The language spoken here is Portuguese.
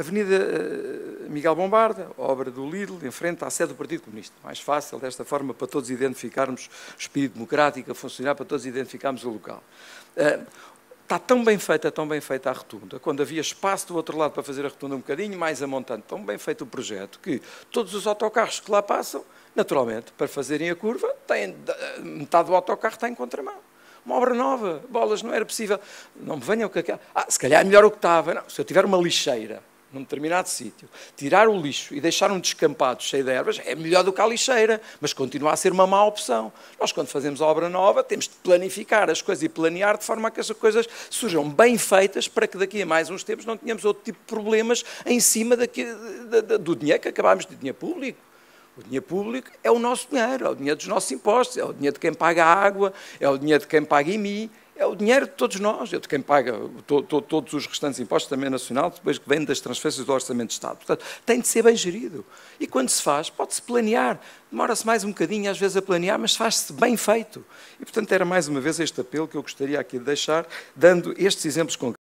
Avenida eh, Miguel Bombarda, obra do Lidl, em frente à sede do Partido Comunista. Mais fácil, desta forma, para todos identificarmos o espírito democrático a funcionar, para todos identificarmos o local. Está eh, tão bem feita, tão bem feita a retunda, quando havia espaço do outro lado para fazer a retunda um bocadinho mais a montante, tão bem feito o projeto, que todos os autocarros que lá passam, naturalmente, para fazerem a curva, têm, eh, metade do autocarro está em contramão uma obra nova, bolas, não era possível. Não me venham com aquela. Ah, se calhar é melhor o que estava. Não, se eu tiver uma lixeira num determinado sítio, tirar o lixo e deixar um descampado cheio de ervas é melhor do que a lixeira, mas continua a ser uma má opção. Nós, quando fazemos obra nova, temos de planificar as coisas e planear de forma a que as coisas surjam bem feitas para que daqui a mais uns tempos não tenhamos outro tipo de problemas em cima daqui, do dinheiro que acabámos de dinheiro público. O dinheiro público é o nosso dinheiro, é o dinheiro dos nossos impostos, é o dinheiro de quem paga a água, é o dinheiro de quem paga mim é o dinheiro de todos nós, é de quem paga to, to, todos os restantes impostos, também é nacional, depois que vem das transferências do Orçamento de Estado. Portanto, tem de ser bem gerido. E quando se faz, pode-se planear. Demora-se mais um bocadinho, às vezes, a planear, mas faz-se bem feito. E, portanto, era mais uma vez este apelo que eu gostaria aqui de deixar, dando estes exemplos concretos.